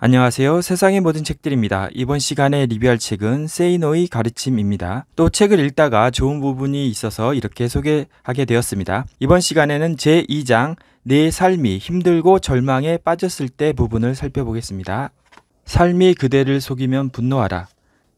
안녕하세요. 세상의 모든 책들입니다. 이번 시간에 리뷰할 책은 세이노의 가르침입니다. 또 책을 읽다가 좋은 부분이 있어서 이렇게 소개하게 되었습니다. 이번 시간에는 제2장 내 삶이 힘들고 절망에 빠졌을 때 부분을 살펴보겠습니다. 삶이 그대를 속이면 분노하라.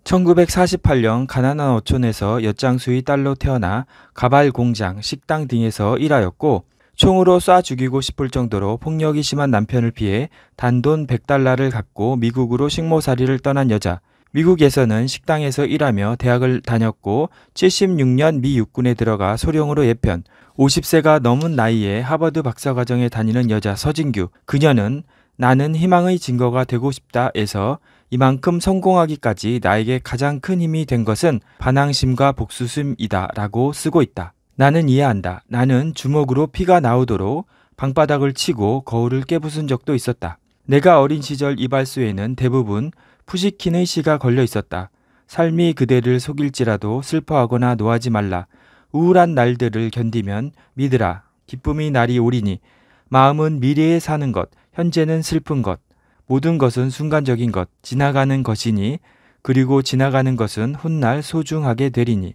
1948년 가난한 어촌에서 엿장수의 딸로 태어나 가발 공장, 식당 등에서 일하였고 총으로 쏴 죽이고 싶을 정도로 폭력이 심한 남편을 피해 단돈 100달러를 갖고 미국으로 식모살이를 떠난 여자. 미국에서는 식당에서 일하며 대학을 다녔고 76년 미 육군에 들어가 소령으로 예편, 50세가 넘은 나이에 하버드 박사과정에 다니는 여자 서진규. 그녀는 나는 희망의 증거가 되고 싶다에서 이만큼 성공하기까지 나에게 가장 큰 힘이 된 것은 반항심과 복수심이다 라고 쓰고 있다. 나는 이해한다. 나는 주먹으로 피가 나오도록 방바닥을 치고 거울을 깨부순 적도 있었다. 내가 어린 시절 이발소에는 대부분 푸시킨의 시가 걸려 있었다. 삶이 그대를 속일지라도 슬퍼하거나 노하지 말라. 우울한 날들을 견디면 믿으라. 기쁨이 날이 오리니. 마음은 미래에 사는 것, 현재는 슬픈 것. 모든 것은 순간적인 것, 지나가는 것이니. 그리고 지나가는 것은 훗날 소중하게 되리니.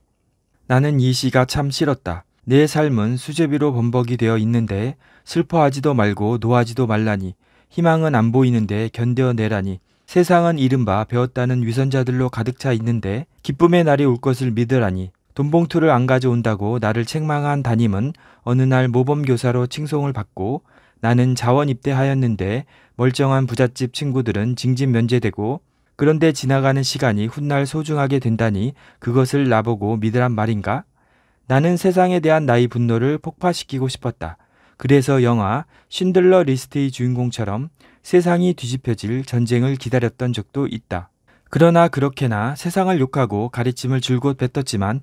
나는 이 시가 참 싫었다. 내 삶은 수제비로 범벅이 되어 있는데 슬퍼하지도 말고 노하지도 말라니 희망은 안 보이는데 견뎌내라니 세상은 이른바 배웠다는 위선자들로 가득 차 있는데 기쁨의 날이 올 것을 믿으라니 돈봉투를 안 가져온다고 나를 책망한 담임은 어느 날 모범교사로 칭송을 받고 나는 자원 입대하였는데 멀쩡한 부잣집 친구들은 징집 면제되고 그런데 지나가는 시간이 훗날 소중하게 된다니 그것을 나보고 믿으란 말인가? 나는 세상에 대한 나의 분노를 폭파시키고 싶었다. 그래서 영화 신들러 리스트의 주인공처럼 세상이 뒤집혀질 전쟁을 기다렸던 적도 있다. 그러나 그렇게나 세상을 욕하고 가르침을 줄곧 뱉었지만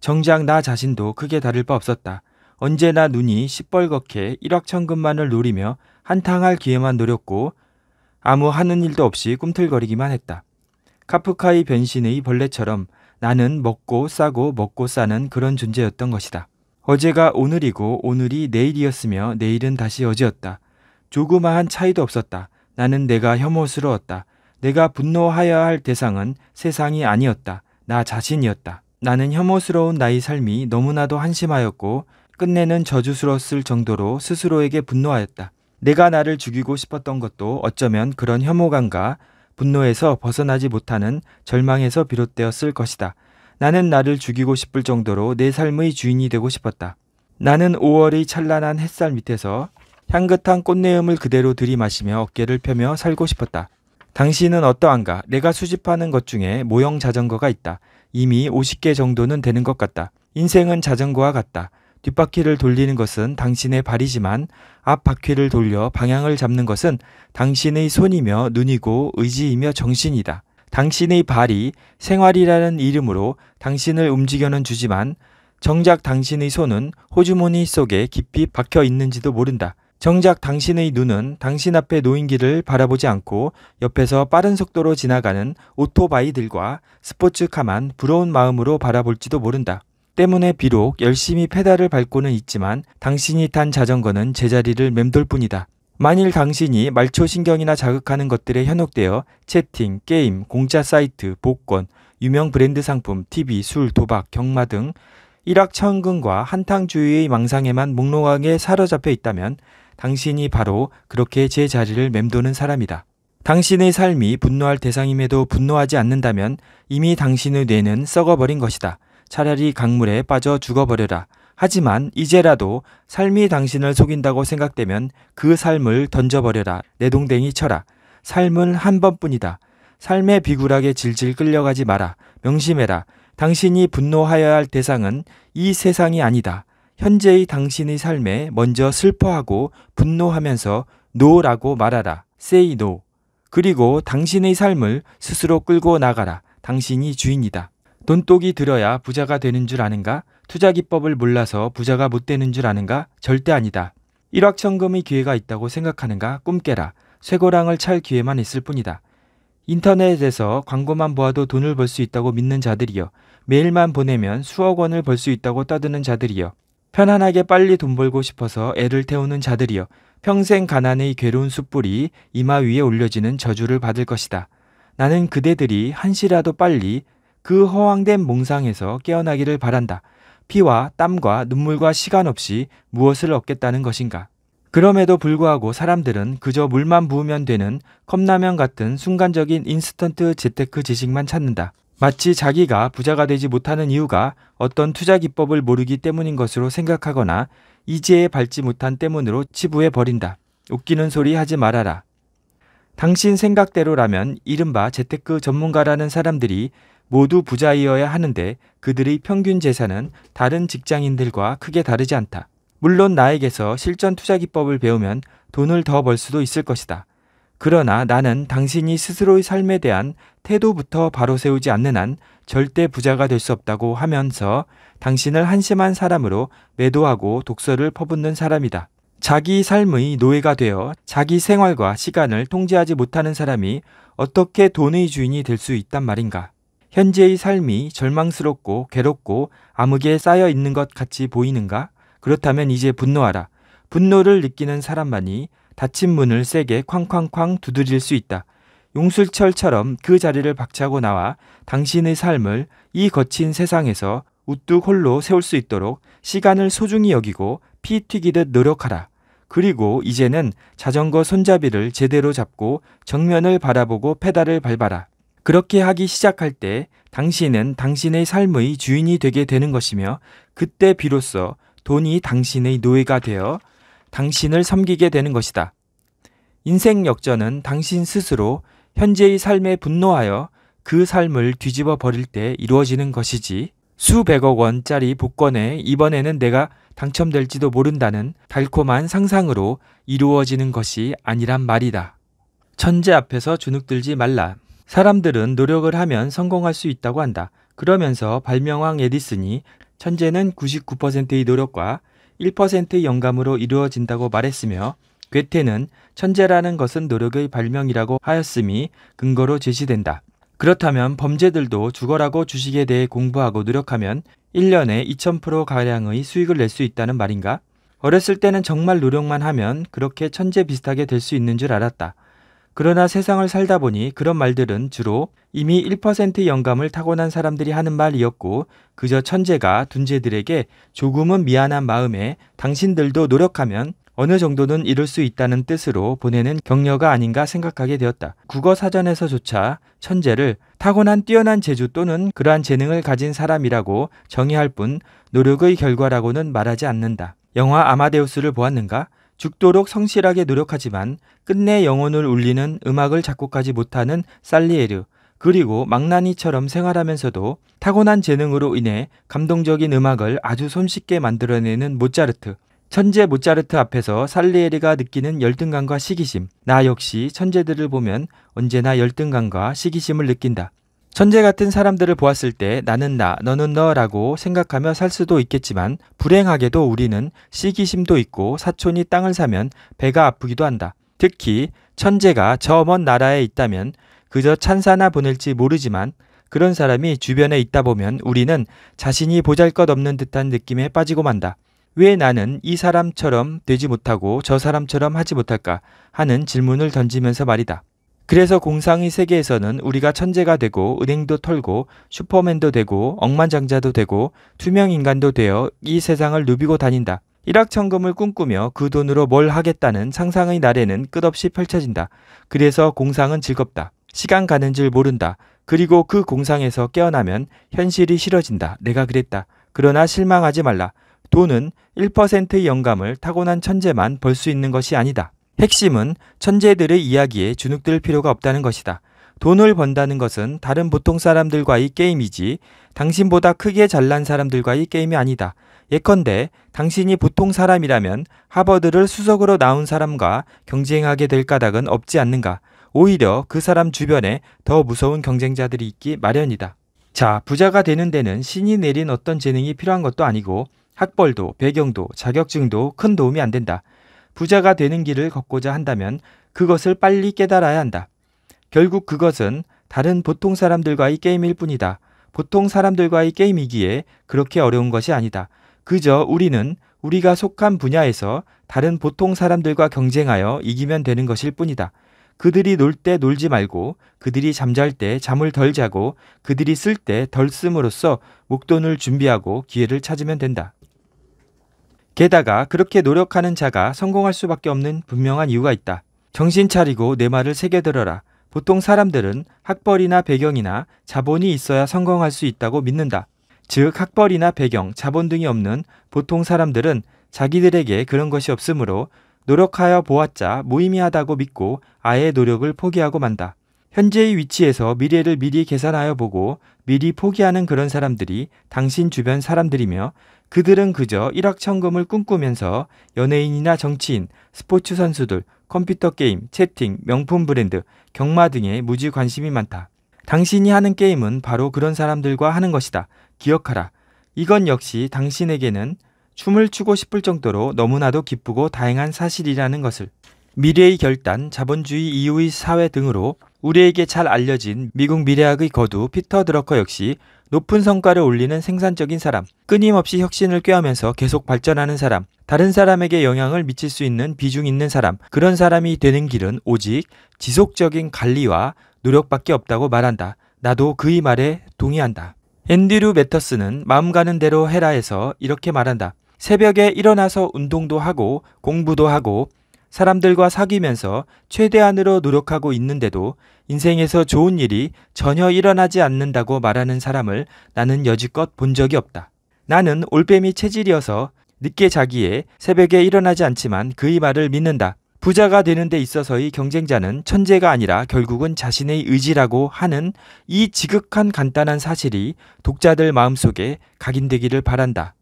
정작 나 자신도 크게 다를 바 없었다. 언제나 눈이 시뻘겋게 일확천금만을 노리며 한탕할 기회만 노렸고 아무 하는 일도 없이 꿈틀거리기만 했다. 카프카의 변신의 벌레처럼 나는 먹고 싸고 먹고 싸는 그런 존재였던 것이다. 어제가 오늘이고 오늘이 내일이었으며 내일은 다시 어제였다. 조그마한 차이도 없었다. 나는 내가 혐오스러웠다. 내가 분노하여야 할 대상은 세상이 아니었다. 나 자신이었다. 나는 혐오스러운 나의 삶이 너무나도 한심하였고 끝내는 저주스러웠을 정도로 스스로에게 분노하였다. 내가 나를 죽이고 싶었던 것도 어쩌면 그런 혐오감과 분노에서 벗어나지 못하는 절망에서 비롯되었을 것이다. 나는 나를 죽이고 싶을 정도로 내 삶의 주인이 되고 싶었다. 나는 5월의 찬란한 햇살 밑에서 향긋한 꽃내음을 그대로 들이마시며 어깨를 펴며 살고 싶었다. 당신은 어떠한가? 내가 수집하는 것 중에 모형 자전거가 있다. 이미 50개 정도는 되는 것 같다. 인생은 자전거와 같다. 뒷바퀴를 돌리는 것은 당신의 발이지만 앞바퀴를 돌려 방향을 잡는 것은 당신의 손이며 눈이고 의지이며 정신이다. 당신의 발이 생활이라는 이름으로 당신을 움직여는 주지만 정작 당신의 손은 호주머니 속에 깊이 박혀 있는지도 모른다. 정작 당신의 눈은 당신 앞에 놓인 길을 바라보지 않고 옆에서 빠른 속도로 지나가는 오토바이들과 스포츠카만 부러운 마음으로 바라볼지도 모른다. 때문에 비록 열심히 페달을 밟고는 있지만 당신이 탄 자전거는 제자리를 맴돌 뿐이다. 만일 당신이 말초신경이나 자극하는 것들에 현혹되어 채팅, 게임, 공짜 사이트, 복권, 유명 브랜드 상품, TV, 술, 도박, 경마 등 일확천금과 한탕주의의 망상에만 몽롱하게 사로잡혀 있다면 당신이 바로 그렇게 제 자리를 맴도는 사람이다. 당신의 삶이 분노할 대상임에도 분노하지 않는다면 이미 당신의 뇌는 썩어버린 것이다. 차라리 강물에 빠져 죽어버려라. 하지만 이제라도 삶이 당신을 속인다고 생각되면 그 삶을 던져버려라. 내 동댕이 쳐라. 삶은 한 번뿐이다. 삶에 비굴하게 질질 끌려가지 마라. 명심해라. 당신이 분노하여야 할 대상은 이 세상이 아니다. 현재의 당신의 삶에 먼저 슬퍼하고 분노하면서 노라고 말하라. 세이 노. no. 그리고 당신의 삶을 스스로 끌고 나가라. 당신이 주인이다. 돈독이 들어야 부자가 되는 줄 아는가? 투자 기법을 몰라서 부자가 못 되는 줄 아는가? 절대 아니다. 일확천금의 기회가 있다고 생각하는가? 꿈깨라. 쇠고랑을 찰 기회만 있을 뿐이다. 인터넷에서 광고만 보아도 돈을 벌 수 있다고 믿는 자들이여. 메일만 보내면 수억 원을 벌 수 있다고 떠드는 자들이여. 편안하게 빨리 돈 벌고 싶어서 애를 태우는 자들이여. 평생 가난의 괴로운 숯불이 이마 위에 올려지는 저주를 받을 것이다. 나는 그대들이 한시라도 빨리 그 허황된 몽상에서 깨어나기를 바란다. 피와 땀과 눈물과 시간 없이 무엇을 얻겠다는 것인가? 그럼에도 불구하고 사람들은 그저 물만 부으면 되는 컵라면 같은 순간적인 인스턴트 재테크 지식만 찾는다. 마치 자기가 부자가 되지 못하는 이유가 어떤 투자 기법을 모르기 때문인 것으로 생각하거나 이제에 밟지 못한 때문으로 치부해 버린다. 웃기는 소리 하지 말아라. 당신 생각대로라면 이른바 재테크 전문가라는 사람들이 모두 부자이어야 하는데 그들의 평균 재산은 다른 직장인들과 크게 다르지 않다. 물론 나에게서 실전 투자 기법을 배우면 돈을 더 벌 수도 있을 것이다. 그러나 나는 당신이 스스로의 삶에 대한 태도부터 바로 세우지 않는 한 절대 부자가 될 수 없다고 하면서 당신을 한심한 사람으로 매도하고 독서를 퍼붓는 사람이다. 자기 삶의 노예가 되어 자기 생활과 시간을 통제하지 못하는 사람이 어떻게 돈의 주인이 될 수 있단 말인가? 현재의 삶이 절망스럽고 괴롭고 암흑에 쌓여 있는 것 같이 보이는가? 그렇다면 이제 분노하라. 분노를 느끼는 사람만이 닫힌 문을 세게 쾅쾅쾅 두드릴 수 있다. 용술철처럼 그 자리를 박차고 나와 당신의 삶을 이 거친 세상에서 우뚝 홀로 세울 수 있도록 시간을 소중히 여기고 피 튀기듯 노력하라. 그리고 이제는 자전거 손잡이를 제대로 잡고 정면을 바라보고 페달을 밟아라. 그렇게 하기 시작할 때 당신은 당신의 삶의 주인이 되게 되는 것이며 그때 비로소 돈이 당신의 노예가 되어 당신을 섬기게 되는 것이다. 인생 역전은 당신 스스로 현재의 삶에 분노하여 그 삶을 뒤집어 버릴 때 이루어지는 것이지 수백억 원짜리 복권에 이번에는 내가 당첨될지도 모른다는 달콤한 상상으로 이루어지는 것이 아니란 말이다. 천재 앞에서 주눅들지 말라. 사람들은 노력을 하면 성공할 수 있다고 한다. 그러면서 발명왕 에디슨이 천재는 99%의 노력과 1%의 영감으로 이루어진다고 말했으며 괴테는 천재라는 것은 노력의 발명이라고 하였음이 근거로 제시된다. 그렇다면 범죄들도 죽어라고 주식에 대해 공부하고 노력하면 1년에 2000%가량의 수익을 낼 수 있다는 말인가? 어렸을 때는 정말 노력만 하면 그렇게 천재 비슷하게 될 수 있는 줄 알았다. 그러나 세상을 살다 보니 그런 말들은 주로 이미 1% 영감을 타고난 사람들이 하는 말이었고 그저 천재가 둔재들에게 조금은 미안한 마음에 당신들도 노력하면 어느 정도는 이룰 수 있다는 뜻으로 보내는 격려가 아닌가 생각하게 되었다. 국어 사전에서조차 천재를 타고난 뛰어난 재주 또는 그러한 재능을 가진 사람이라고 정의할 뿐 노력의 결과라고는 말하지 않는다. 영화 아마데우스를 보았는가? 죽도록 성실하게 노력하지만 끝내 영혼을 울리는 음악을 작곡하지 못하는 살리에르 그리고 망나니처럼 생활하면서도 타고난 재능으로 인해 감동적인 음악을 아주 손쉽게 만들어내는 모차르트 천재 모차르트 앞에서 살리에리가 느끼는 열등감과 시기심. 나 역시 천재들을 보면 언제나 열등감과 시기심을 느낀다. 천재 같은 사람들을 보았을 때 나는 나, 너는 너라고 생각하며 살 수도 있겠지만 불행하게도 우리는 시기심도 있고 사촌이 땅을 사면 배가 아프기도 한다. 특히 천재가 저 먼 나라에 있다면 그저 찬사나 보낼지 모르지만 그런 사람이 주변에 있다 보면 우리는 자신이 보잘 것 없는 듯한 느낌에 빠지고 만다. 왜 나는 이 사람처럼 되지 못하고 저 사람처럼 하지 못할까 하는 질문을 던지면서 말이다. 그래서 공상의 세계에서는 우리가 천재가 되고 은행도 털고 슈퍼맨도 되고 억만장자도 되고 투명인간도 되어 이 세상을 누비고 다닌다. 일확천금을 꿈꾸며 그 돈으로 뭘 하겠다는 상상의 날에는 끝없이 펼쳐진다. 그래서 공상은 즐겁다. 시간 가는 줄 모른다. 그리고 그 공상에서 깨어나면 현실이 싫어진다. 내가 그랬다. 그러나 실망하지 말라. 돈은 1%의 영감을 타고난 천재만 벌 수 있는 것이 아니다. 핵심은 천재들의 이야기에 주눅들 필요가 없다는 것이다. 돈을 번다는 것은 다른 보통 사람들과의 게임이지 당신보다 크게 잘난 사람들과의 게임이 아니다. 예컨대 당신이 보통 사람이라면 하버드를 수석으로 나온 사람과 경쟁하게 될 까닭은 없지 않는가. 오히려 그 사람 주변에 더 무서운 경쟁자들이 있기 마련이다. 자, 부자가 되는 데는 신이 내린 어떤 재능이 필요한 것도 아니고 학벌도, 배경도, 자격증도 큰 도움이 안 된다. 부자가 되는 길을 걷고자 한다면 그것을 빨리 깨달아야 한다. 결국 그것은 다른 보통 사람들과의 게임일 뿐이다. 보통 사람들과의 게임이기에 그렇게 어려운 것이 아니다. 그저 우리는 우리가 속한 분야에서 다른 보통 사람들과 경쟁하여 이기면 되는 것일 뿐이다. 그들이 놀 때 놀지 말고 그들이 잠잘 때 잠을 덜 자고 그들이 쓸 때 덜 씀으로써 목돈을 준비하고 기회를 찾으면 된다. 게다가 그렇게 노력하는 자가 성공할 수밖에 없는 분명한 이유가 있다. 정신 차리고 내 말을 새겨들어라. 보통 사람들은 학벌이나 배경이나 자본이 있어야 성공할 수 있다고 믿는다. 즉 학벌이나 배경, 자본 등이 없는 보통 사람들은 자기들에게 그런 것이 없으므로 노력하여 보았자 무의미하다고 믿고 아예 노력을 포기하고 만다. 현재의 위치에서 미래를 미리 계산하여 보고 미리 포기하는 그런 사람들이 당신 주변 사람들이며 그들은 그저 일확천금을 꿈꾸면서 연예인이나 정치인, 스포츠 선수들, 컴퓨터 게임, 채팅, 명품 브랜드, 경마 등에 무지 관심이 많다. 당신이 하는 게임은 바로 그런 사람들과 하는 것이다. 기억하라. 이건 역시 당신에게는 춤을 추고 싶을 정도로 너무나도 기쁘고 다행한 사실이라는 것을. 미래의 결단, 자본주의 이후의 사회 등으로 우리에게 잘 알려진 미국 미래학의 거두 피터 드러커 역시 높은 성과를 올리는 생산적인 사람, 끊임없이 혁신을 꾀하면서 계속 발전하는 사람, 다른 사람에게 영향을 미칠 수 있는 비중 있는 사람, 그런 사람이 되는 길은 오직 지속적인 관리와 노력밖에 없다고 말한다. 나도 그의 말에 동의한다. 앤디류 메터스는 마음 가는 대로 해라해서 이렇게 말한다. 새벽에 일어나서 운동도 하고 공부도 하고 사람들과 사귀면서 최대한으로 노력하고 있는데도 인생에서 좋은 일이 전혀 일어나지 않는다고 말하는 사람을 나는 여지껏 본 적이 없다. 나는 올빼미 체질이어서 늦게 자기에 새벽에 일어나지 않지만 그의 말을 믿는다. 부자가 되는 데 있어서의 경쟁자는 천재가 아니라 결국은 자신의 의지라고 하는 이 지극한 간단한 사실이 독자들 마음속에 각인되기를 바란다.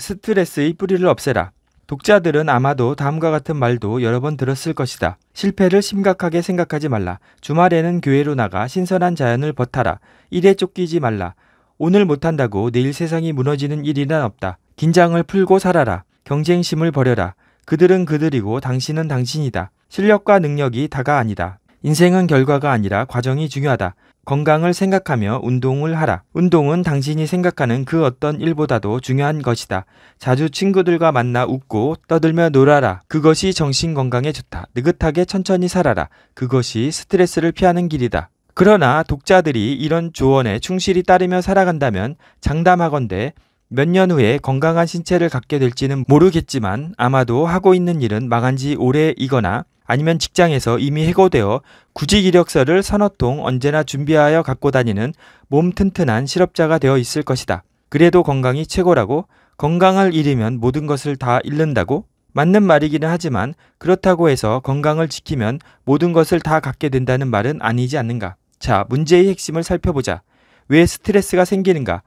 스트레스의 뿌리를 없애라. 독자들은 아마도 다음과 같은 말도 여러 번 들었을 것이다. 실패를 심각하게 생각하지 말라. 주말에는 교회로 나가 신선한 자연을 버타라. 일에 쫓기지 말라. 오늘 못한다고 내일 세상이 무너지는 일이란 없다. 긴장을 풀고 살아라. 경쟁심을 버려라. 그들은 그들이고 당신은 당신이다. 실력과 능력이 다가 아니다. 인생은 결과가 아니라 과정이 중요하다. 건강을 생각하며 운동을 하라. 운동은 당신이 생각하는 그 어떤 일보다도 중요한 것이다. 자주 친구들과 만나 웃고 떠들며 놀아라. 그것이 정신 건강에 좋다. 느긋하게 천천히 살아라. 그것이 스트레스를 피하는 길이다. 그러나 독자들이 이런 조언에 충실히 따르며 살아간다면 장담하건대 몇 년 후에 건강한 신체를 갖게 될지는 모르겠지만 아마도 하고 있는 일은 망한 지 오래이거나 아니면 직장에서 이미 해고되어 구직 이력서를 서너 통 언제나 준비하여 갖고 다니는 몸 튼튼한 실업자가 되어 있을 것이다. 그래도 건강이 최고라고 건강을 잃으면 모든 것을 다 잃는다고 맞는 말이기는 하지만 그렇다고 해서 건강을 지키면 모든 것을 다 갖게 된다는 말은 아니지 않는가. 자, 문제의 핵심을 살펴보자. 왜 스트레스가 생기는가?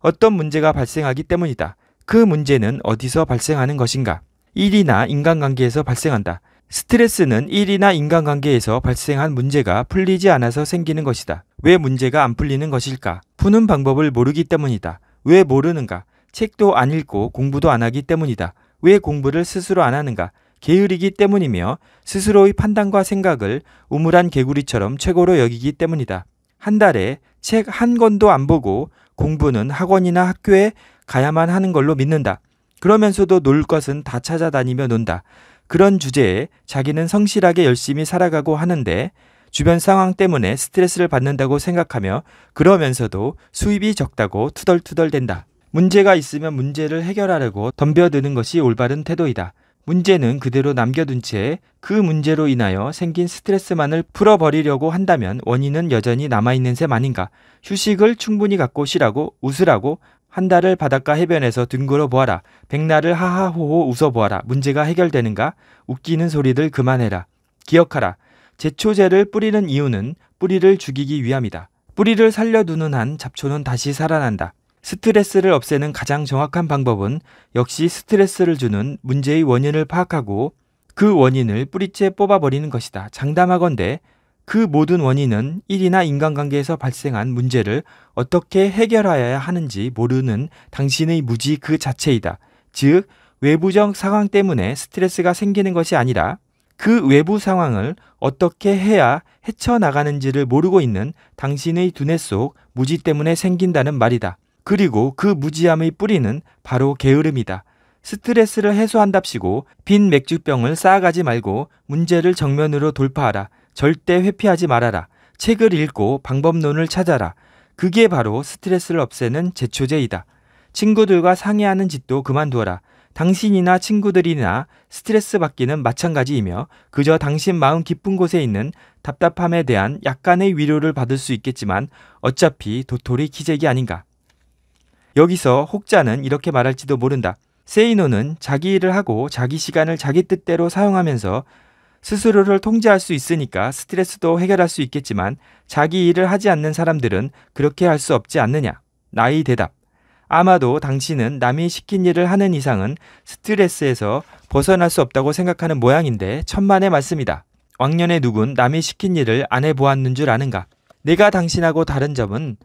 어떤 문제가 발생하기 때문이다. 그 문제는 어디서 발생하는 것인가? 일이나 인간관계에서 발생한다. 스트레스는 일이나 인간관계에서 발생한 문제가 풀리지 않아서 생기는 것이다. 왜 문제가 안 풀리는 것일까? 푸는 방법을 모르기 때문이다. 왜 모르는가? 책도 안 읽고 공부도 안 하기 때문이다. 왜 공부를 스스로 안 하는가? 게으르기 때문이며 스스로의 판단과 생각을 우물한 개구리처럼 최고로 여기기 때문이다. 한 달에 책 한 권도 안 보고 공부는 학원이나 학교에 가야만 하는 걸로 믿는다. 그러면서도 놀 것은 다 찾아다니며 논다. 그런 주제에 자기는 성실하게 열심히 살아가고 하는데 주변 상황 때문에 스트레스를 받는다고 생각하며 그러면서도 수입이 적다고 투덜투덜댄다. 문제가 있으면 문제를 해결하려고 덤벼드는 것이 올바른 태도이다. 문제는 그대로 남겨둔 채 그 문제로 인하여 생긴 스트레스만을 풀어버리려고 한다면 원인은 여전히 남아있는 셈 아닌가. 휴식을 충분히 갖고 쉬라고, 웃으라고, 한 달을 바닷가 해변에서 뒹굴어 보아라. 백날을 하하호호 웃어 보아라. 문제가 해결되는가? 웃기는 소리들 그만해라. 기억하라. 제초제를 뿌리는 이유는 뿌리를 죽이기 위함이다. 뿌리를 살려두는 한 잡초는 다시 살아난다. 스트레스를 없애는 가장 정확한 방법은 역시 스트레스를 주는 문제의 원인을 파악하고 그 원인을 뿌리째 뽑아버리는 것이다. 장담하건대 그 모든 원인은 일이나 인간관계에서 발생한 문제를 어떻게 해결하여야 하는지 모르는 당신의 무지 그 자체이다. 즉, 외부적 상황 때문에 스트레스가 생기는 것이 아니라 그 외부 상황을 어떻게 해야 헤쳐나가는지를 모르고 있는 당신의 두뇌 속 무지 때문에 생긴다는 말이다. 그리고 그 무지함의 뿌리는 바로 게으름이다. 스트레스를 해소한답시고 빈 맥주병을 쌓아가지 말고 문제를 정면으로 돌파하라. 절대 회피하지 말아라. 책을 읽고 방법론을 찾아라. 그게 바로 스트레스를 없애는 제초제이다. 친구들과 상의하는 짓도 그만두어라. 당신이나 친구들이나 스트레스 받기는 마찬가지이며 그저 당신 마음 깊은 곳에 있는 답답함에 대한 약간의 위로를 받을 수 있겠지만 어차피 도토리 기재기 아닌가. 여기서 혹자는 이렇게 말할지도 모른다. 세이노는 자기 일을 하고 자기 시간을 자기 뜻대로 사용하면서 스스로를 통제할 수 있으니까 스트레스도 해결할 수 있겠지만 자기 일을 하지 않는 사람들은 그렇게 할 수 없지 않느냐. 나의 대답. 아마도 당신은 남이 시킨 일을 하는 이상은 스트레스에서 벗어날 수 없다고 생각하는 모양인데 천만의 말씀이다. 왕년에 누군 남이 시킨 일을 안 해보았는 줄 아는가? 내가 당신하고 다른 점은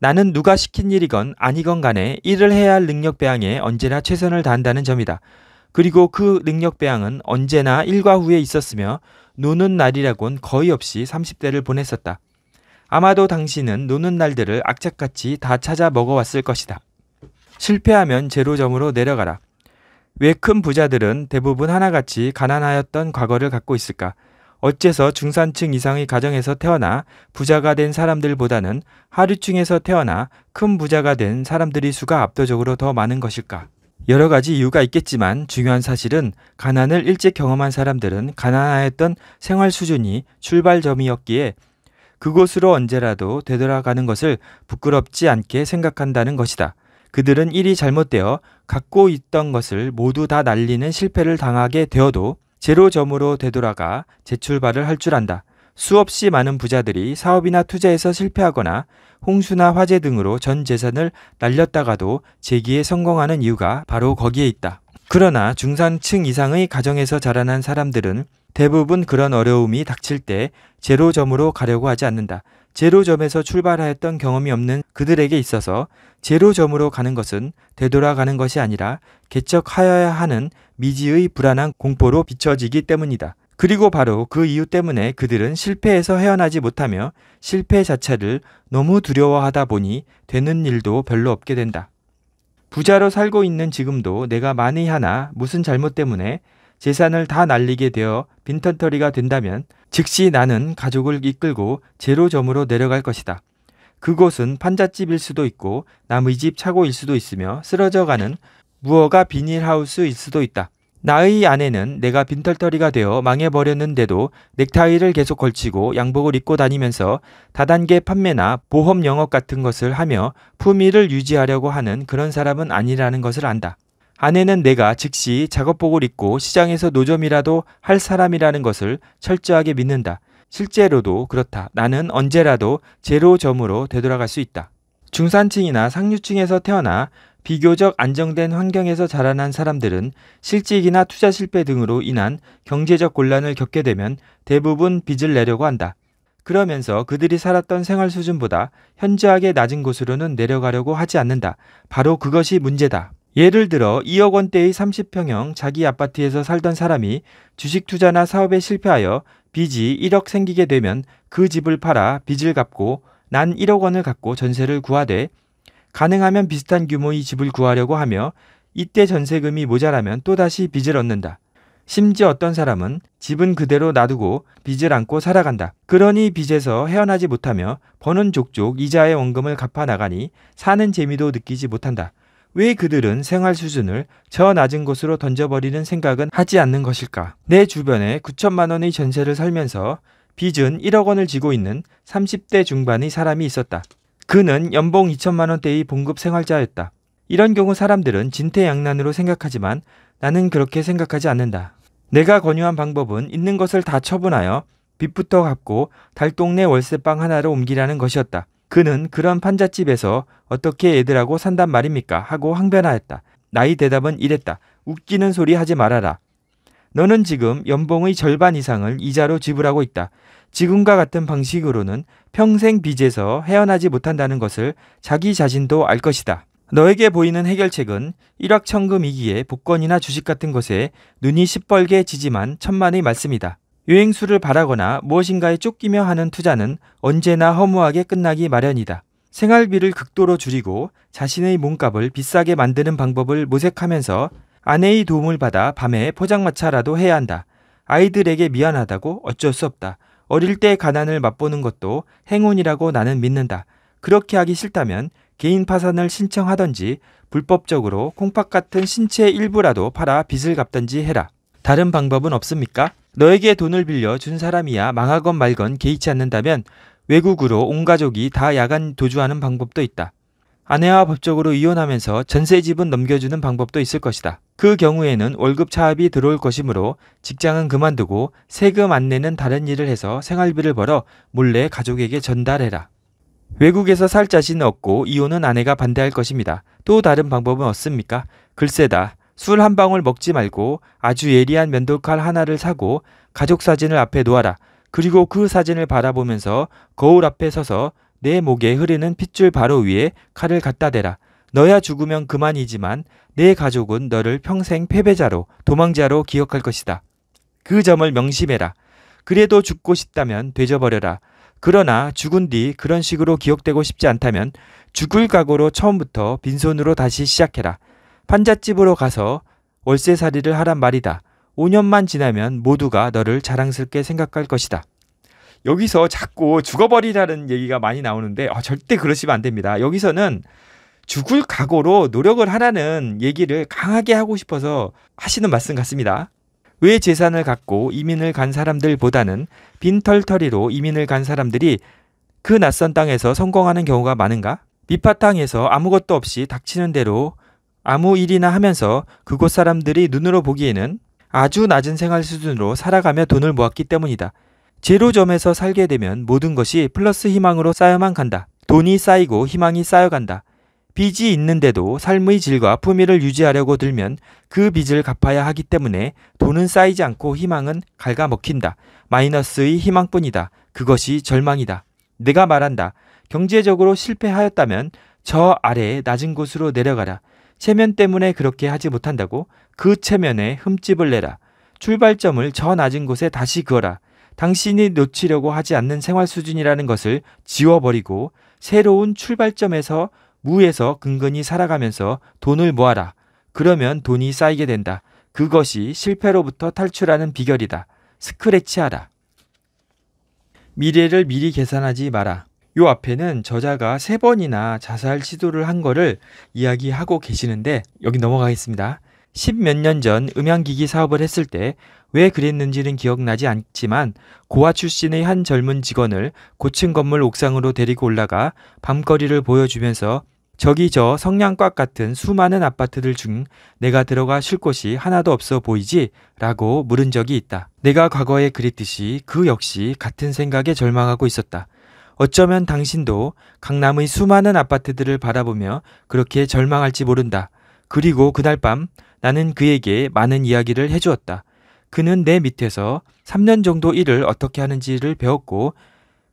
나는 누가 시킨 일이건 아니건 간에 일을 해야 할 능력 배양에 언제나 최선을 다한다는 점이다. 그리고 그 능력 배양은 언제나 일과 후에 있었으며 노는 날이라곤 거의 없이 30대를 보냈었다. 아마도 당신은 노는 날들을 악착같이 다 찾아 먹어왔을 것이다. 실패하면 제로점으로 내려가라. 왜 큰 부자들은 대부분 하나같이 가난하였던 과거를 갖고 있을까? 어째서 중산층 이상의 가정에서 태어나 부자가 된 사람들보다는 하류층에서 태어나 큰 부자가 된 사람들의 수가 압도적으로 더 많은 것일까? 여러 가지 이유가 있겠지만 중요한 사실은 가난을 일찍 경험한 사람들은 가난하였던 생활 수준이 출발점이었기에 그곳으로 언제라도 되돌아가는 것을 부끄럽지 않게 생각한다는 것이다. 그들은 일이 잘못되어 갖고 있던 것을 모두 다 날리는 실패를 당하게 되어도 제로점으로 되돌아가 재출발을 할 줄 안다. 수없이 많은 부자들이 사업이나 투자에서 실패하거나 홍수나 화재 등으로 전 재산을 날렸다가도 재기에 성공하는 이유가 바로 거기에 있다. 그러나 중산층 이상의 가정에서 자라난 사람들은 대부분 그런 어려움이 닥칠 때 제로점으로 가려고 하지 않는다. 제로점에서 출발하였던 경험이 없는 그들에게 있어서 제로점으로 가는 것은 되돌아가는 것이 아니라 개척하여야 하는 미지의 불안한 공포로 비춰지기 때문이다. 그리고 바로 그 이유 때문에 그들은 실패에서 헤어나지 못하며 실패 자체를 너무 두려워하다 보니 되는 일도 별로 없게 된다. 부자로 살고 있는 지금도 내가 만이 하나 무슨 잘못 때문에 재산을 다 날리게 되어 빈털터리가 된다면 즉시 나는 가족을 이끌고 제로점으로 내려갈 것이다. 그곳은 판잣집일 수도 있고 남의 집 차고일 수도 있으며 쓰러져가는 무허가 비닐하우스일 수도 있다. 나의 아내는 내가 빈털터리가 되어 망해버렸는데도 넥타이를 계속 걸치고 양복을 입고 다니면서 다단계 판매나 보험 영업 같은 것을 하며 품위를 유지하려고 하는 그런 사람은 아니라는 것을 안다. 아내는 내가 즉시 작업복을 입고 시장에서 노점이라도 할 사람이라는 것을 철저하게 믿는다. 실제로도 그렇다. 나는 언제라도 제로점으로 되돌아갈 수 있다. 중산층이나 상류층에서 태어나 비교적 안정된 환경에서 자라난 사람들은 실직이나 투자 실패 등으로 인한 경제적 곤란을 겪게 되면 대부분 빚을 내려고 한다. 그러면서 그들이 살았던 생활 수준보다 현저하게 낮은 곳으로는 내려가려고 하지 않는다. 바로 그것이 문제다. 예를 들어 2억 원대의 30평형 자기 아파트에서 살던 사람이 주식 투자나 사업에 실패하여 빚이 1억 생기게 되면 그 집을 팔아 빚을 갚고 난 1억 원을 갖고 전세를 구하되 가능하면 비슷한 규모의 집을 구하려고 하며 이때 전세금이 모자라면 또다시 빚을 얻는다. 심지어 어떤 사람은 집은 그대로 놔두고 빚을 안고 살아간다. 그러니 빚에서 헤어나지 못하며 버는 족족 이자의 원금을 갚아 나가니 사는 재미도 느끼지 못한다. 왜 그들은 생활 수준을 저 낮은 곳으로 던져버리는 생각은 하지 않는 것일까? 내 주변에 9천만 원의 전세를 살면서 빚은 1억 원을 지고 있는 30대 중반의 사람이 있었다. 그는 연봉 2천만 원대의 봉급 생활자였다. 이런 경우 사람들은 진퇴양난으로 생각하지만 나는 그렇게 생각하지 않는다. 내가 권유한 방법은 있는 것을 다 처분하여 빚부터 갚고 달동네 월세방 하나로 옮기라는 것이었다. 그는 그런 판잣집에서 어떻게 애들하고 산단 말입니까? 하고 항변하였다. 나의 대답은 이랬다. 웃기는 소리 하지 말아라. 너는 지금 연봉의 절반 이상을 이자로 지불하고 있다. 지금과 같은 방식으로는 평생 빚에서 헤어나지 못한다는 것을 자기 자신도 알 것이다. 너에게 보이는 해결책은 일확천금이기에 복권이나 주식 같은 것에 눈이 시뻘게 지지만 천만의 말씀이다. 유행수를 바라거나 무엇인가에 쫓기며 하는 투자는 언제나 허무하게 끝나기 마련이다. 생활비를 극도로 줄이고 자신의 몸값을 비싸게 만드는 방법을 모색하면서 아내의 도움을 받아 밤에 포장마차라도 해야 한다. 아이들에게 미안하다고 어쩔 수 없다. 어릴 때 가난을 맛보는 것도 행운이라고 나는 믿는다. 그렇게 하기 싫다면 개인 파산을 신청하던지 불법적으로 콩팥 같은 신체 일부라도 팔아 빚을 갚던지 해라. 다른 방법은 없습니까? 너에게 돈을 빌려 준 사람이야 망하건 말건 개의치 않는다면 외국으로 온 가족이 다 야간 도주하는 방법도 있다. 아내와 법적으로 이혼하면서 전세 집은 넘겨주는 방법도 있을 것이다. 그 경우에는 월급 차압이 들어올 것이므로 직장은 그만두고 세금 안 내는 다른 일을 해서 생활비를 벌어 몰래 가족에게 전달해라. 외국에서 살 자신 없고 이혼은 아내가 반대할 것입니다. 또 다른 방법은 없습니까? 글쎄다. 술 한 방울 먹지 말고 아주 예리한 면도칼 하나를 사고 가족 사진을 앞에 놓아라. 그리고 그 사진을 바라보면서 거울 앞에 서서 내 목에 흐르는 핏줄 바로 위에 칼을 갖다 대라. 너야 죽으면 그만이지만 내 가족은 너를 평생 패배자로 도망자로 기억할 것이다. 그 점을 명심해라. 그래도 죽고 싶다면 되져버려라. 그러나 죽은 뒤 그런 식으로 기억되고 싶지 않다면 죽을 각오로 처음부터 빈손으로 다시 시작해라. 판잣집으로 가서 월세살이를 하란 말이다. 5년만 지나면 모두가 너를 자랑스럽게 생각할 것이다. 여기서 자꾸 죽어버리라는 얘기가 많이 나오는데 아, 절대 그러시면 안 됩니다. 여기서는 죽을 각오로 노력을 하라는 얘기를 강하게 하고 싶어서 하시는 말씀 같습니다. 왜 재산을 갖고 이민을 간 사람들보다는 빈털터리로 이민을 간 사람들이 그 낯선 땅에서 성공하는 경우가 많은가? 밑바탕에서 아무것도 없이 닥치는 대로 아무 일이나 하면서 그곳 사람들이 눈으로 보기에는 아주 낮은 생활 수준으로 살아가며 돈을 모았기 때문이다. 제로점에서 살게 되면 모든 것이 플러스 희망으로 쌓여만 간다. 돈이 쌓이고 희망이 쌓여간다. 빚이 있는데도 삶의 질과 품위를 유지하려고 들면 그 빚을 갚아야 하기 때문에 돈은 쌓이지 않고 희망은 갉아먹힌다. 마이너스의 희망뿐이다. 그것이 절망이다. 내가 말한다. 경제적으로 실패하였다면 저 아래의 낮은 곳으로 내려가라. 체면 때문에 그렇게 하지 못한다고 그 체면에 흠집을 내라. 출발점을 저 낮은 곳에 다시 그어라. 당신이 놓치려고 하지 않는 생활 수준이라는 것을 지워버리고 새로운 출발점에서 무에서 근근히 살아가면서 돈을 모아라. 그러면 돈이 쌓이게 된다. 그것이 실패로부터 탈출하는 비결이다. 스크래치하라. 미래를 미리 계산하지 마라. 요 앞에는 저자가 세 번이나 자살 시도를 한 거를 이야기하고 계시는데 여기 넘어가겠습니다. 십몇 년 전 음향기기 사업을 했을 때 왜 그랬는지는 기억나지 않지만 고아 출신의 한 젊은 직원을 고층 건물 옥상으로 데리고 올라가 밤거리를 보여주면서 저기 저 성냥꽉 같은 수많은 아파트들 중 내가 들어가 쉴 곳이 하나도 없어 보이지? 라고 물은 적이 있다. 내가 과거에 그랬듯이 그 역시 같은 생각에 절망하고 있었다. 어쩌면 당신도 강남의 수많은 아파트들을 바라보며 그렇게 절망할지 모른다. 그리고 그날 밤 나는 그에게 많은 이야기를 해주었다. 그는 내 밑에서 3년 정도 일을 어떻게 하는지를 배웠고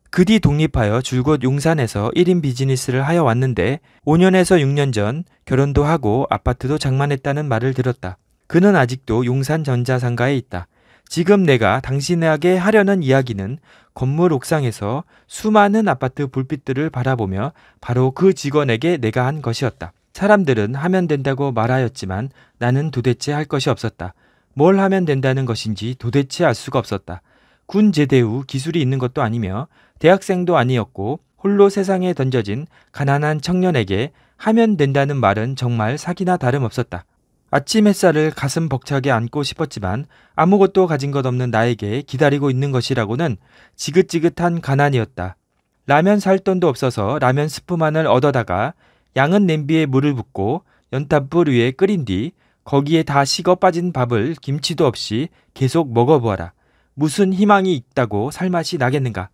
그 뒤 독립하여 줄곧 용산에서 1인 비즈니스를 하여 왔는데 5년에서 6년 전 결혼도 하고 아파트도 장만했다는 말을 들었다. 그는 아직도 용산 전자상가에 있다. 지금 내가 당신에게 하려는 이야기는 건물 옥상에서 수많은 아파트 불빛들을 바라보며 바로 그 직원에게 내가 한 것이었다. 사람들은 하면 된다고 말하였지만 나는 도대체 할 것이 없었다. 뭘 하면 된다는 것인지 도대체 알 수가 없었다. 군 제대 후 기술이 있는 것도 아니며 대학생도 아니었고 홀로 세상에 던져진 가난한 청년에게 하면 된다는 말은 정말 사기나 다름없었다. 아침 햇살을 가슴 벅차게 안고 싶었지만 아무것도 가진 것 없는 나에게 기다리고 있는 것이라고는 지긋지긋한 가난이었다. 라면 살 돈도 없어서 라면 스프만을 얻어다가 양은 냄비에 물을 붓고 연탄불 위에 끓인 뒤 거기에 다 식어 빠진 밥을 김치도 없이 계속 먹어보아라. 무슨 희망이 있다고 살맛이 나겠는가.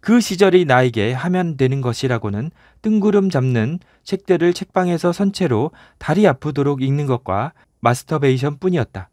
그 시절이 나에게 하면 되는 것이라고는 뜬구름 잡는 책들을 책방에서 선체로 다리 아프도록 읽는 것과 마스터베이션 뿐이었다.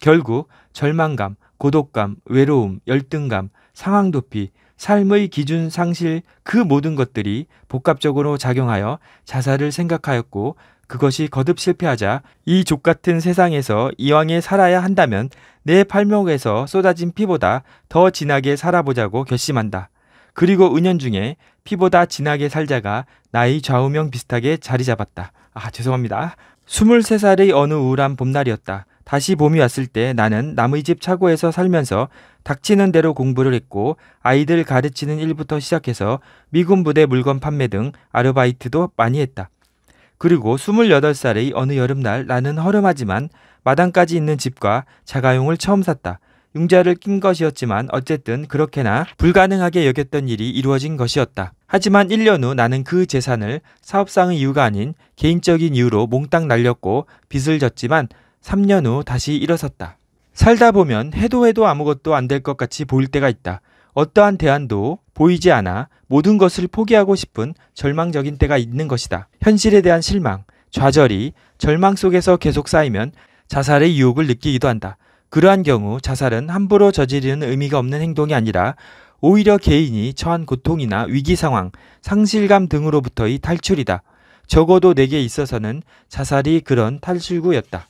결국 절망감, 고독감, 외로움, 열등감, 상황 도피, 삶의 기준 상실 그 모든 것들이 복합적으로 작용하여 자살을 생각하였고 그것이 거듭 실패하자 이 족 같은 세상에서 이왕에 살아야 한다면 내 팔목에서 쏟아진 피보다 더 진하게 살아보자고 결심한다. 그리고 은연중에 피보다 진하게 살자가 나의 좌우명 비슷하게 자리 잡았다. 아 죄송합니다. 23살의 어느 우울한 봄날이었다. 다시 봄이 왔을 때 나는 남의 집 차고에서 살면서 닥치는 대로 공부를 했고 아이들 가르치는 일부터 시작해서 미군 부대 물건 판매 등 아르바이트도 많이 했다. 그리고 28살의 어느 여름날 나는 허름하지만 마당까지 있는 집과 자가용을 처음 샀다. 융자를 낀 것이었지만 어쨌든 그렇게나 불가능하게 여겼던 일이 이루어진 것이었다. 하지만 1년 후 나는 그 재산을 사업상의 이유가 아닌 개인적인 이유로 몽땅 날렸고 빚을 졌지만 3년 후 다시 일어섰다. 살다 보면 해도 해도 아무것도 안 될 것 같이 보일 때가 있다. 어떠한 대안도 보이지 않아 모든 것을 포기하고 싶은 절망적인 때가 있는 것이다. 현실에 대한 실망, 좌절이 절망 속에서 계속 쌓이면 자살의 유혹을 느끼기도 한다. 그러한 경우 자살은 함부로 저지르는 의미가 없는 행동이 아니라 오히려 개인이 처한 고통이나 위기 상황, 상실감 등으로부터의 탈출이다. 적어도 내게 있어서는 자살이 그런 탈출구였다.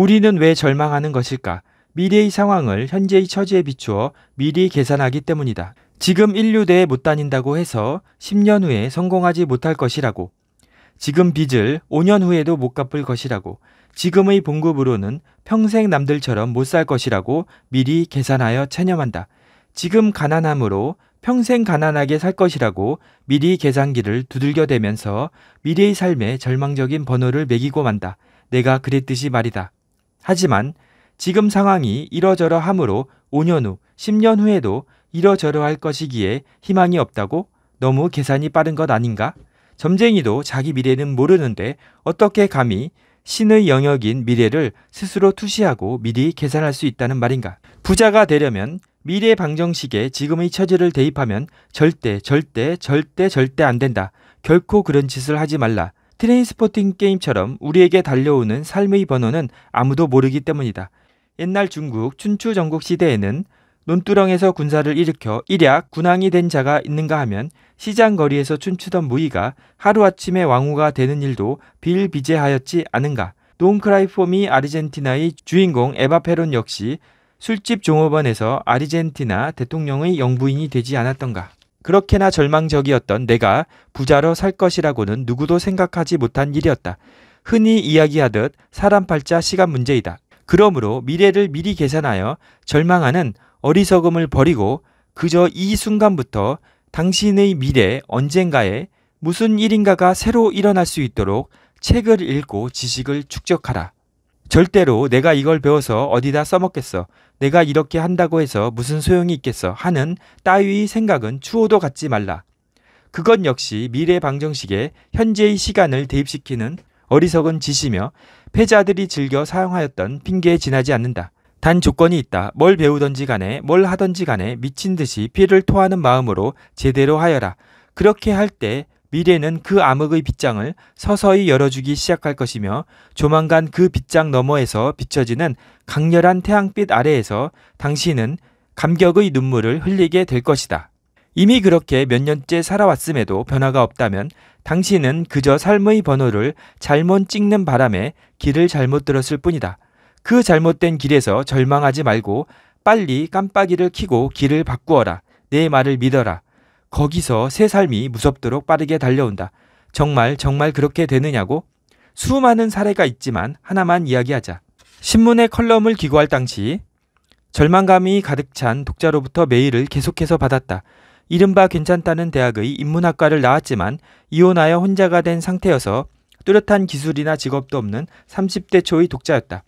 우리는 왜 절망하는 것일까? 미래의 상황을 현재의 처지에 비추어 미리 계산하기 때문이다. 지금 인류대에 못 다닌다고 해서 10년 후에 성공하지 못할 것이라고. 지금 빚을 5년 후에도 못 갚을 것이라고. 지금의 봉급으로는 평생 남들처럼 못 살 것이라고 미리 계산하여 체념한다. 지금 가난함으로 평생 가난하게 살 것이라고 미리 계산기를 두들겨대면서 미래의 삶에 절망적인 번호를 매기고 만다. 내가 그랬듯이 말이다. 하지만 지금 상황이 이러저러 하므로 5년 후, 10년 후에도 이러저러 할 것이기에 희망이 없다고 너무 계산이 빠른 것 아닌가? 점쟁이도 자기 미래는 모르는데 어떻게 감히 신의 영역인 미래를 스스로 투시하고 미리 계산할 수 있다는 말인가? 부자가 되려면 미래 방정식에 지금의 처지를 대입하면 절대, 절대, 절대, 절대 안 된다. 결코 그런 짓을 하지 말라. 트레인스포팅 게임처럼 우리에게 달려오는 삶의 번호는 아무도 모르기 때문이다. 옛날 중국 춘추 전국 시대에는 논두렁에서 군사를 일으켜 일약 군왕이 된 자가 있는가 하면 시장 거리에서 춤추던 무희가 하루아침에 왕후가 되는 일도 비일비재하였지 않은가. 돈크라이폼이 아르헨티나의 주인공 에바페론 역시 술집 종업원에서 아르헨티나 대통령의 영부인이 되지 않았던가. 그렇게나 절망적이었던 내가 부자로 살 것이라고는 누구도 생각하지 못한 일이었다. 흔히 이야기하듯 사람 팔자 시간 문제이다. 그러므로 미래를 미리 계산하여 절망하는 어리석음을 버리고 그저 이 순간부터 당신의 미래 언젠가에 무슨 일인가가 새로 일어날 수 있도록 책을 읽고 지식을 축적하라. 절대로 내가 이걸 배워서 어디다 써먹겠어. 내가 이렇게 한다고 해서 무슨 소용이 있겠어 하는 따위 의 생각은 추호도 갖지 말라. 그것 역시 미래 방정식에 현재의 시간을 대입시키는 어리석은 짓이며 패자들이 즐겨 사용하였던 핑계에 지나지 않는다. 단 조건이 있다. 뭘배우던지 간에 뭘하던지 간에 미친 듯이 피를 토하는 마음으로 제대로 하여라. 그렇게 할때 미래는 그 암흑의 빗장을 서서히 열어주기 시작할 것이며 조만간 그 빗장 너머에서 비춰지는 강렬한 태양빛 아래에서 당신은 감격의 눈물을 흘리게 될 것이다. 이미 그렇게 몇 년째 살아왔음에도 변화가 없다면 당신은 그저 삶의 번호를 잘못 찍는 바람에 길을 잘못 들었을 뿐이다. 그 잘못된 길에서 절망하지 말고 빨리 깜빡이를 키고 길을 바꾸어라. 내 말을 믿어라. 거기서 새 삶이 무섭도록 빠르게 달려온다. 정말 정말 그렇게 되느냐고? 수많은 사례가 있지만 하나만 이야기하자. 신문의 컬럼을 기고할 당시 절망감이 가득 찬 독자로부터 메일을 계속해서 받았다. 이른바 괜찮다는 대학의 인문학과를 나왔지만 이혼하여 혼자가 된 상태여서 뚜렷한 기술이나 직업도 없는 30대 초의 독자였다.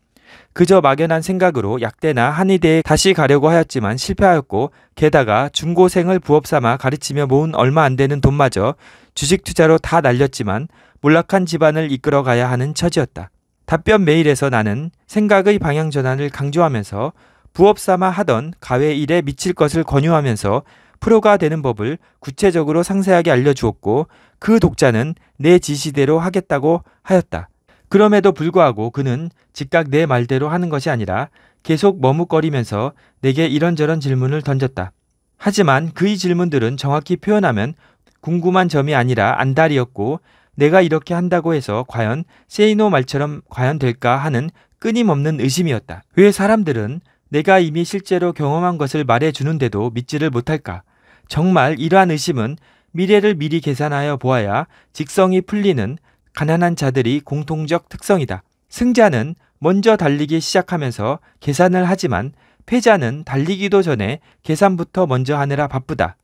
그저 막연한 생각으로 약대나 한의대에 다시 가려고 하였지만 실패하였고 게다가 중고생을 부업삼아 가르치며 모은 얼마 안 되는 돈마저 주식 투자로 다 날렸지만 몰락한 집안을 이끌어 가야 하는 처지였다. 답변 메일에서 나는 생각의 방향 전환을 강조하면서 부업삼아 하던 가외 일에 미칠 것을 권유하면서 프로가 되는 법을 구체적으로 상세하게 알려주었고 그 독자는 내 지시대로 하겠다고 하였다. 그럼에도 불구하고 그는 즉각 내 말대로 하는 것이 아니라 계속 머뭇거리면서 내게 이런저런 질문을 던졌다. 하지만 그의 질문들은 정확히 표현하면 궁금한 점이 아니라 안달이었고 내가 이렇게 한다고 해서 과연 세이노 말처럼 과연 될까 하는 끊임없는 의심이었다. 왜 사람들은 내가 이미 실제로 경험한 것을 말해주는데도 믿지를 못할까? 정말 이러한 의심은 미래를 미리 계산하여 보아야 직성이 풀리는 가난한 자들이 공통적 특성이다. 승자는 먼저 달리기 시작하면서 계산을 하지만 패자는 달리기도 전에 계산부터 먼저 하느라 바쁘다.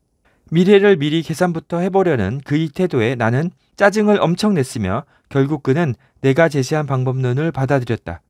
미래를 미리 계산부터 해보려는 그의 태도에 나는 짜증을 엄청 냈으며 결국 그는 내가 제시한 방법론을 받아들였다.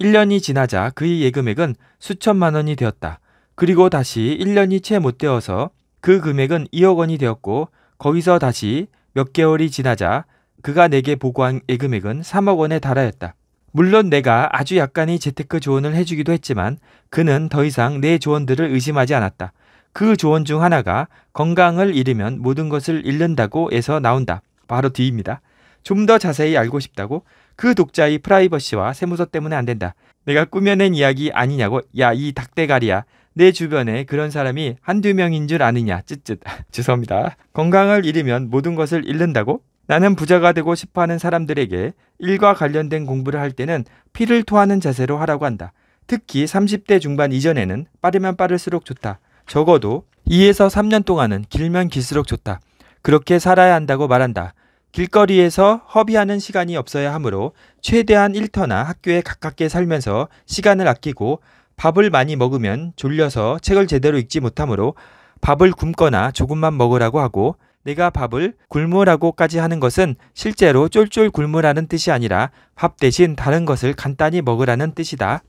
1년이 지나자 그의 예금액은 수천만 원이 되었다. 그리고 다시 1년이 채 못 되어서 그 금액은 2억 원이 되었고 거기서 다시 몇 개월이 지나자 그가 내게 보고한 예금액은 3억 원에 달하였다. 물론 내가 아주 약간의 재테크 조언을 해주기도 했지만 그는 더 이상 내 조언들을 의심하지 않았다. 그 조언 중 하나가 건강을 잃으면 모든 것을 잃는다고 해서 나온다. 바로 뒤입니다. 좀 더 자세히 알고 싶다고? 그 독자의 프라이버시와 세무서 때문에 안 된다. 내가 꾸며낸 이야기 아니냐고? 야, 이 닭대가리야. 내 주변에 그런 사람이 한두 명인 줄 아느냐? 쯧쯧. 죄송합니다. 건강을 잃으면 모든 것을 잃는다고? 나는 부자가 되고 싶어 하는 사람들에게 일과 관련된 공부를 할 때는 피를 토하는 자세로 하라고 한다. 특히 30대 중반 이전에는 빠르면 빠를수록 좋다. 적어도 2에서 3년 동안은 길면 길수록 좋다. 그렇게 살아야 한다고 말한다. 길거리에서 허비하는 시간이 없어야 하므로 최대한 일터나 학교에 가깝게 살면서 시간을 아끼고 밥을 많이 먹으면 졸려서 책을 제대로 읽지 못하므로 밥을 굶거나 조금만 먹으라고 하고 내가 밥을 굶으라고까지 하는 것은 실제로 쫄쫄 굶으라는 뜻이 아니라 밥 대신 다른 것을 간단히 먹으라는 뜻이다.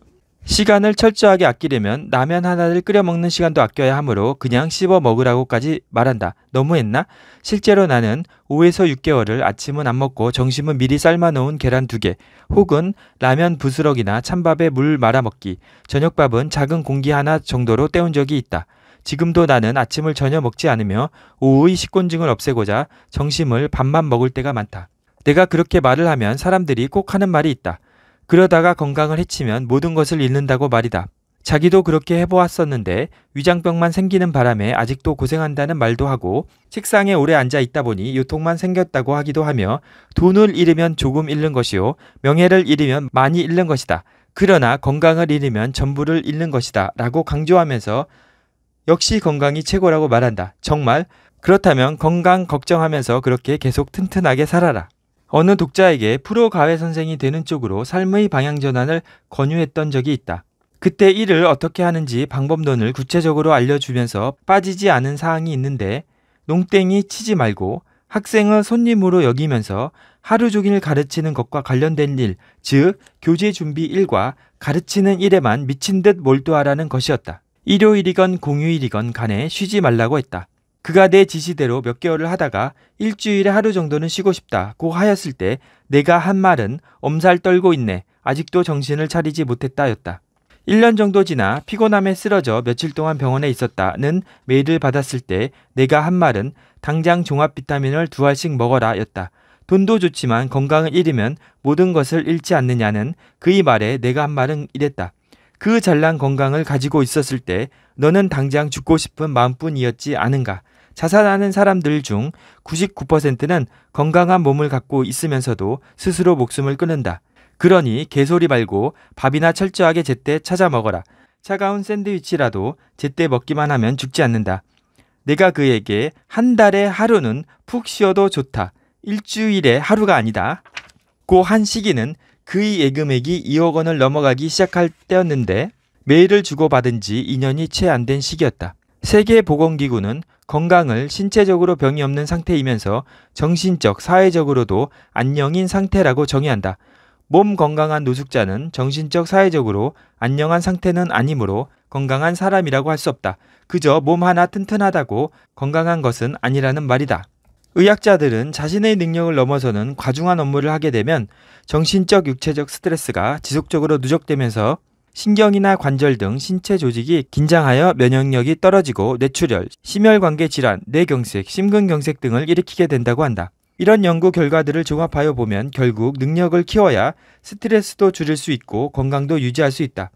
시간을 철저하게 아끼려면 라면 하나를 끓여 먹는 시간도 아껴야 하므로 그냥 씹어 먹으라고까지 말한다. 너무했나? 실제로 나는 5에서 6개월을 아침은 안 먹고 점심은 미리 삶아놓은 계란 2개, 혹은 라면 부스럭이나 찬밥에 물 말아먹기, 저녁밥은 작은 공기 하나 정도로 때운 적이 있다. 지금도 나는 아침을 전혀 먹지 않으며 오후의 식곤증을 없애고자 정심을 밥만 먹을 때가 많다. 내가 그렇게 말을 하면 사람들이 꼭 하는 말이 있다. 그러다가 건강을 해치면 모든 것을 잃는다고 말이다. 자기도 그렇게 해보았었는데 위장병만 생기는 바람에 아직도 고생한다는 말도 하고 책상에 오래 앉아 있다 보니 요통만 생겼다고 하기도 하며 돈을 잃으면 조금 잃는 것이요 명예를 잃으면 많이 잃는 것이다. 그러나 건강을 잃으면 전부를 잃는 것이다 라고 강조하면서 역시 건강이 최고라고 말한다. 정말 그렇다면 건강 걱정하면서 그렇게 계속 튼튼하게 살아라. 어느 독자에게 프로 가회 선생이 되는 쪽으로 삶의 방향 전환을 권유했던 적이 있다. 그때 일을 어떻게 하는지 방법론을 구체적으로 알려주면서 빠지지 않은 사항이 있는데 농땡이 치지 말고 학생을 손님으로 여기면서 하루 종일 가르치는 것과 관련된 일, 즉 교재 준비 일과 가르치는 일에만 미친 듯 몰두하라는 것이었다. 일요일이건 공휴일이건 간에 쉬지 말라고 했다. 그가 내 지시대로 몇 개월을 하다가 일주일에 하루 정도는 쉬고 싶다고 하였을 때 내가 한 말은 엄살 떨고 있네. 아직도 정신을 차리지 못했다였다. 1년 정도 지나 피곤함에 쓰러져 며칠 동안 병원에 있었다는 메일을 받았을 때 내가 한 말은 당장 종합 비타민을 두 알씩 먹어라 였다. 돈도 좋지만 건강을 잃으면 모든 것을 잃지 않느냐는 그의 말에 내가 한 말은 이랬다. 그 잘난 건강을 가지고 있었을 때 너는 당장 죽고 싶은 마음뿐이었지 않은가. 자살하는 사람들 중 99%는 건강한 몸을 갖고 있으면서도 스스로 목숨을 끊는다. 그러니 개소리 말고 밥이나 철저하게 제때 찾아 먹어라. 차가운 샌드위치라도 제때 먹기만 하면 죽지 않는다. 내가 그에게 한 달에 하루는 푹 쉬어도 좋다. 일주일에 하루가 아니다. 고 한 시기는 그의 예금액이 2억 원을 넘어가기 시작할 때였는데 메일을 주고받은 지 2년이 채 안 된 시기였다. 세계보건기구는 건강을 신체적으로 병이 없는 상태이면서 정신적, 사회적으로도 안녕인 상태라고 정의한다. 몸 건강한 노숙자는 정신적, 사회적으로 안녕한 상태는 아니므로 건강한 사람이라고 할 수 없다. 그저 몸 하나 튼튼하다고 건강한 것은 아니라는 말이다. 의학자들은 자신의 능력을 넘어서는 과중한 업무를 하게 되면 정신적, 육체적 스트레스가 지속적으로 누적되면서 신경이나 관절 등 신체 조직이 긴장하여 면역력이 떨어지고 뇌출혈, 심혈관계 질환, 뇌경색, 심근경색 등을 일으키게 된다고 한다. 이런 연구 결과들을 종합하여 보면 결국 능력을 키워야 스트레스도 줄일 수 있고 건강도 유지할 수 있다.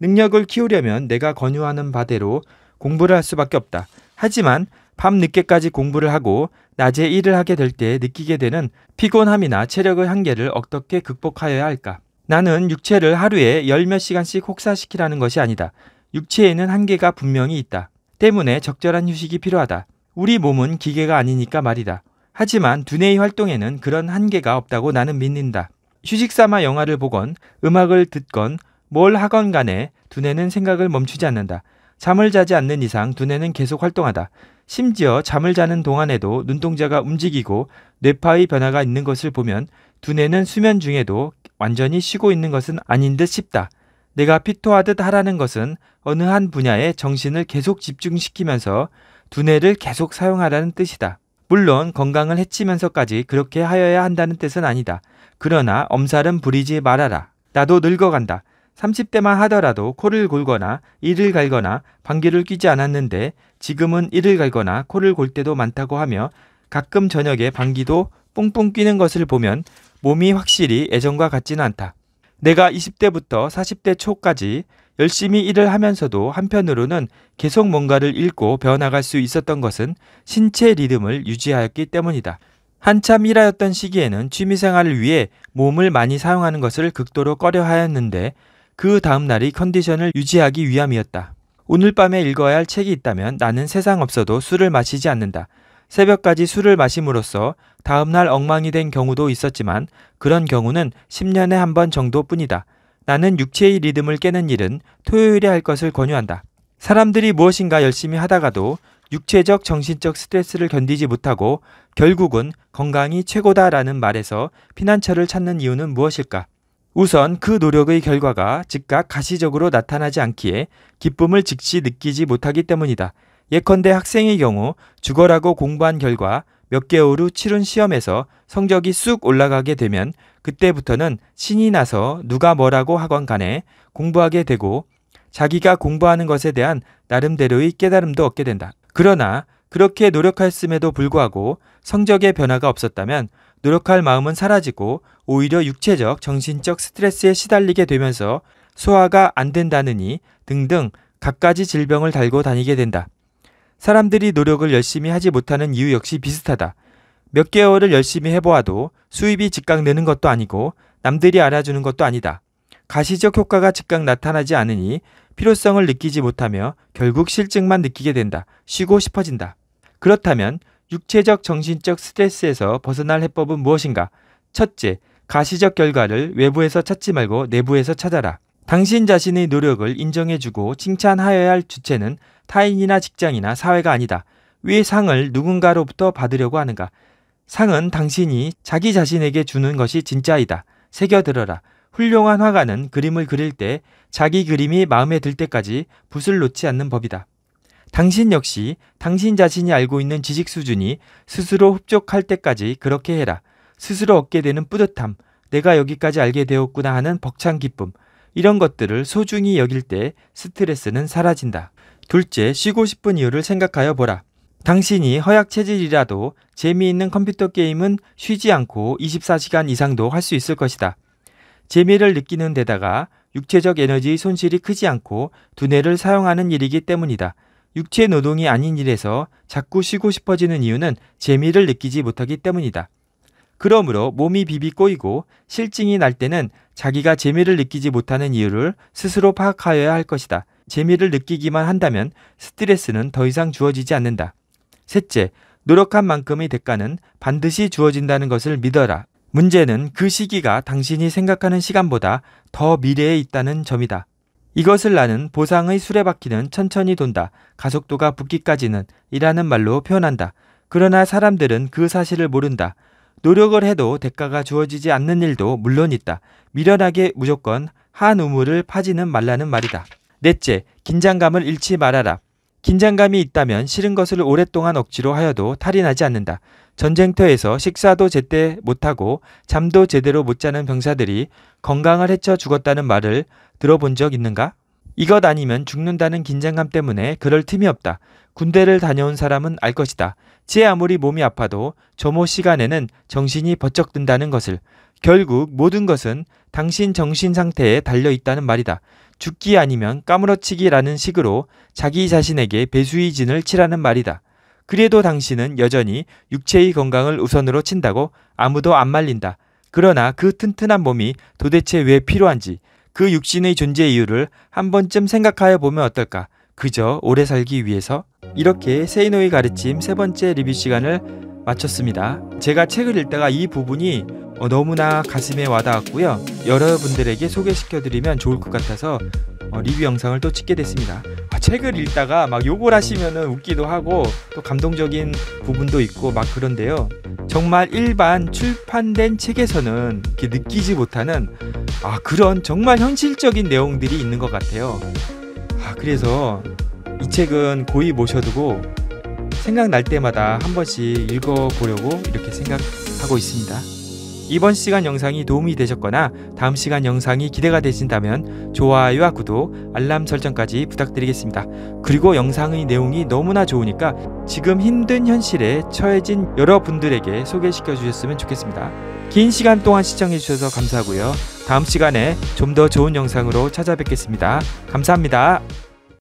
능력을 키우려면 내가 권유하는 바대로 공부를 할 수밖에 없다. 하지만 밤늦게까지 공부를 하고 낮에 일을 하게 될 때 느끼게 되는 피곤함이나 체력의 한계를 어떻게 극복하여야 할까? 나는 육체를 하루에 열 몇 시간씩 혹사시키라는 것이 아니다. 육체에는 한계가 분명히 있다. 때문에 적절한 휴식이 필요하다. 우리 몸은 기계가 아니니까 말이다. 하지만 두뇌의 활동에는 그런 한계가 없다고 나는 믿는다. 휴식 삼아 영화를 보건 음악을 듣건 뭘 하건 간에 두뇌는 생각을 멈추지 않는다. 잠을 자지 않는 이상 두뇌는 계속 활동하다. 심지어 잠을 자는 동안에도 눈동자가 움직이고 뇌파의 변화가 있는 것을 보면 두뇌는 수면 중에도 완전히 쉬고 있는 것은 아닌 듯 싶다. 내가 피토하듯 하라는 것은 어느 한 분야에 정신을 계속 집중시키면서 두뇌를 계속 사용하라는 뜻이다. 물론 건강을 해치면서까지 그렇게 하여야 한다는 뜻은 아니다. 그러나 엄살은 부리지 말아라. 나도 늙어간다. 30대만 하더라도 코를 골거나 이를 갈거나 방귀를 뀌지 않았는데 지금은 이를 갈거나 코를 골 때도 많다고 하며 가끔 저녁에 방귀도 뿡뿡 뀌는 것을 보면 몸이 확실히 예전과 같지는 않다. 내가 20대부터 40대 초까지 열심히 일을 하면서도 한편으로는 계속 뭔가를 읽고 배워나갈 수 있었던 것은 신체 리듬을 유지하였기 때문이다. 한참 일하였던 시기에는 취미생활을 위해 몸을 많이 사용하는 것을 극도로 꺼려 하였는데 그 다음 날이 컨디션을 유지하기 위함이었다. 오늘 밤에 읽어야 할 책이 있다면 나는 세상 없어도 술을 마시지 않는다. 새벽까지 술을 마심으로써 다음날 엉망이 된 경우도 있었지만 그런 경우는 10년에 한 번 정도 뿐이다. 나는 육체의 리듬을 깨는 일은 토요일에 할 것을 권유한다. 사람들이 무엇인가 열심히 하다가도 육체적 정신적 스트레스를 견디지 못하고 결국은 건강이 최고다라는 말에서 피난처를 찾는 이유는 무엇일까? 우선 그 노력의 결과가 즉각 가시적으로 나타나지 않기에 기쁨을 즉시 느끼지 못하기 때문이다. 예컨대 학생의 경우 죽어라고 공부한 결과 몇 개월 후 치른 시험에서 성적이 쑥 올라가게 되면 그때부터는 신이 나서 누가 뭐라고 하건 간에 공부하게 되고 자기가 공부하는 것에 대한 나름대로의 깨달음도 얻게 된다. 그러나 그렇게 노력했음에도 불구하고 성적의 변화가 없었다면 노력할 마음은 사라지고 오히려 육체적, 정신적 스트레스에 시달리게 되면서 소화가 안 된다느니 등등 갖가지 질병을 달고 다니게 된다. 사람들이 노력을 열심히 하지 못하는 이유 역시 비슷하다. 몇 개월을 열심히 해보아도 수입이 즉각내는 것도 아니고 남들이 알아주는 것도 아니다. 가시적 효과가 즉각 나타나지 않으니 필요성을 느끼지 못하며 결국 실증만 느끼게 된다. 쉬고 싶어진다. 그렇다면 육체적 정신적 스트레스에서 벗어날 해법은 무엇인가? 첫째, 가시적 결과를 외부에서 찾지 말고 내부에서 찾아라. 당신 자신의 노력을 인정해주고 칭찬하여야 할 주체는 타인이나 직장이나 사회가 아니다. 왜 상을 누군가로부터 받으려고 하는가? 상은 당신이 자기 자신에게 주는 것이 진짜이다. 새겨들어라. 훌륭한 화가는 그림을 그릴 때 자기 그림이 마음에 들 때까지 붓을 놓지 않는 법이다. 당신 역시 당신 자신이 알고 있는 지식 수준이 스스로 흡족할 때까지 그렇게 해라. 스스로 얻게 되는 뿌듯함, 내가 여기까지 알게 되었구나 하는 벅찬 기쁨, 이런 것들을 소중히 여길 때 스트레스는 사라진다. 둘째, 쉬고 싶은 이유를 생각하여 보라. 당신이 허약 체질이라도 재미있는 컴퓨터 게임은 쉬지 않고 24시간 이상도 할 수 있을 것이다. 재미를 느끼는 데다가 육체적 에너지 손실이 크지 않고 두뇌를 사용하는 일이기 때문이다. 육체 노동이 아닌 일에서 자꾸 쉬고 싶어지는 이유는 재미를 느끼지 못하기 때문이다. 그러므로 몸이 비비 꼬이고 실증이 날 때는 자기가 재미를 느끼지 못하는 이유를 스스로 파악하여야 할 것이다. 재미를 느끼기만 한다면 스트레스는 더 이상 주어지지 않는다. 셋째, 노력한 만큼의 대가는 반드시 주어진다는 것을 믿어라. 문제는 그 시기가 당신이 생각하는 시간보다 더 미래에 있다는 점이다. 이것을 나는 보상의 수레바퀴는 천천히 돈다. 가속도가 붙기까지는 이라는 말로 표현한다. 그러나 사람들은 그 사실을 모른다. 노력을 해도 대가가 주어지지 않는 일도 물론 있다. 미련하게 무조건 한 우물을 파지는 말라는 말이다. 넷째, 긴장감을 잃지 말아라. 긴장감이 있다면 싫은 것을 오랫동안 억지로 하여도 탈이 나지 않는다. 전쟁터에서 식사도 제때 못하고 잠도 제대로 못 자는 병사들이 건강을 해쳐 죽었다는 말을 들어본 적 있는가? 이것 아니면 죽는다는 긴장감 때문에 그럴 틈이 없다. 군대를 다녀온 사람은 알 것이다. 제 아무리 몸이 아파도 점호 시간에는 정신이 버쩍 든다는 것을. 결국 모든 것은 당신 정신 상태에 달려 있다는 말이다. 죽기 아니면 까무러치기라는 식으로 자기 자신에게 배수의진을 치라는 말이다. 그래도 당신은 여전히 육체의 건강을 우선으로 친다고 아무도 안 말린다. 그러나 그 튼튼한 몸이 도대체 왜 필요한지 그 육신의 존재 이유를 한 번쯤 생각하여 보면 어떨까? 그저 오래 살기 위해서? 이렇게 세이노의 가르침 세 번째 리뷰 시간을 마쳤습니다. 제가 책을 읽다가 이 부분이 어, 너무나 가슴에 와닿았고요. 여러분들에게 소개시켜드리면 좋을 것 같아서 어, 리뷰 영상을 또 찍게 됐습니다. 아, 책을 읽다가 막 욕을 하시면 웃기도 하고 또 감동적인 부분도 있고 막 그런데요. 정말 일반 출판된 책에서는 느끼지 못하는 아, 그런 정말 현실적인 내용들이 있는 것 같아요. 아, 그래서 이 책은 고이 모셔두고 생각날 때마다 한 번씩 읽어보려고 이렇게 생각하고 있습니다. 이번 시간 영상이 도움이 되셨거나 다음 시간 영상이 기대가 되신다면 좋아요와 구독, 알람 설정까지 부탁드리겠습니다. 그리고 영상의 내용이 너무나 좋으니까 지금 힘든 현실에 처해진 여러분들에게 소개시켜 주셨으면 좋겠습니다. 긴 시간 동안 시청해 주셔서 감사하고요. 다음 시간에 좀 더 좋은 영상으로 찾아뵙겠습니다. 감사합니다.